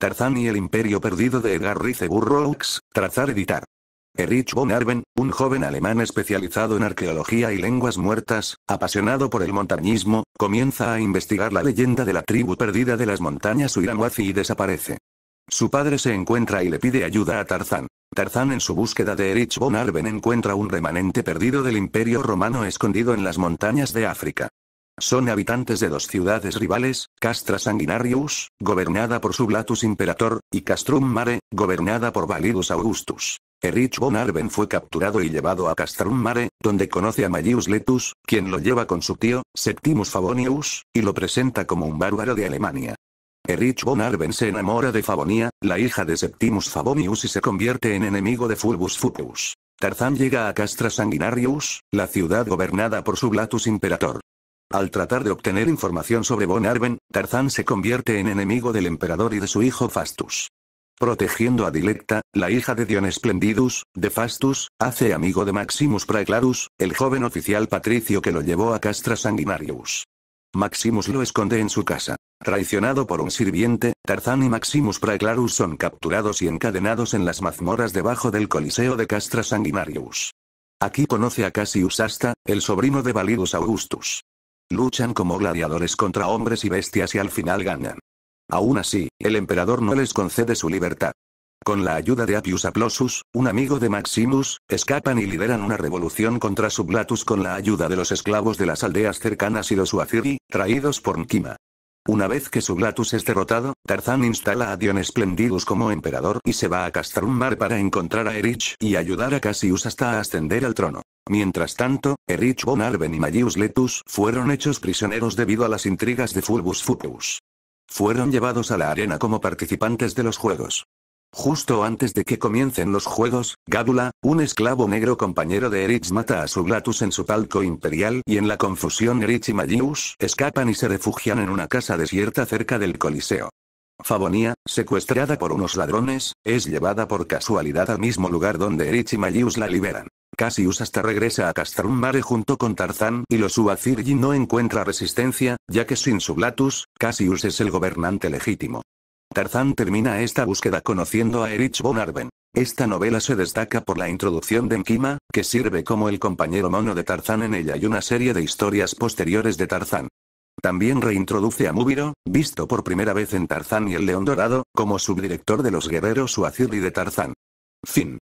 Tarzán y el Imperio Perdido de Edgar Rice Burroughs, Trazar Editar. Erich von Arben, un joven alemán especializado en arqueología y lenguas muertas, apasionado por el montañismo, comienza a investigar la leyenda de la tribu perdida de las montañas Uiramuazi y desaparece. Su padre se encuentra y le pide ayuda a Tarzán. Tarzán en su búsqueda de Erich von Arben encuentra un remanente perdido del imperio romano escondido en las montañas de África. Son habitantes de dos ciudades rivales, Castra Sanguinarius, gobernada por Sublatus Imperator, y Castrum Mare, gobernada por Validus Augustus. Erich von Arben fue capturado y llevado a Castrum Mare, donde conoce a Magius Letus, quien lo lleva con su tío, Septimus Fabonius y lo presenta como un bárbaro de Alemania. Erich von Arben se enamora de Favonia, la hija de Septimus Favonius y se convierte en enemigo de Fulbus Fucus. Tarzán llega a Castra Sanguinarius, la ciudad gobernada por Sublatus Imperator. Al tratar de obtener información sobre Von Arben, Tarzán se convierte en enemigo del emperador y de su hijo Fastus. Protegiendo a Dilecta, la hija de Dion de Fastus, hace amigo de Maximus Praeclarus, el joven oficial patricio que lo llevó a Castra Sanguinarius. Maximus lo esconde en su casa. Traicionado por un sirviente, Tarzán y Maximus Praeclarus son capturados y encadenados en las mazmorras debajo del Coliseo de Castra Sanguinarius. Aquí conoce a Cassius Asta, el sobrino de Validus Augustus. Luchan como gladiadores contra hombres y bestias y al final ganan. Aún así, el emperador no les concede su libertad. Con la ayuda de Apius Aplosus, un amigo de Maximus, escapan y lideran una revolución contra Sublatus con la ayuda de los esclavos de las aldeas cercanas y los Uaciri, traídos por Nkima. Una vez que Sublatus es derrotado, Tarzan instala a Dion Splendidus como emperador y se va a Mar para encontrar a Erich y ayudar a Cassius hasta ascender al trono. Mientras tanto, Erich von Arben y Magius Letus fueron hechos prisioneros debido a las intrigas de Fulbus Futus. Fueron llevados a la arena como participantes de los juegos. Justo antes de que comiencen los juegos, Gádula, un esclavo negro compañero de Erich mata a Sublatus en su palco imperial y en la confusión Erich y Magius escapan y se refugian en una casa desierta cerca del Coliseo. Fabonia, secuestrada por unos ladrones, es llevada por casualidad al mismo lugar donde Erich y Magius la liberan. Cassius hasta regresa a Castrum Mare junto con Tarzan y los y no encuentra resistencia, ya que sin Sublatus, Cassius es el gobernante legítimo. Tarzan termina esta búsqueda conociendo a Erich von Arben. Esta novela se destaca por la introducción de Enkima, que sirve como el compañero mono de Tarzan en ella y una serie de historias posteriores de Tarzán. También reintroduce a Múbiro, visto por primera vez en Tarzan y el León Dorado, como subdirector de los guerreros Suacir y de Tarzán. Fin.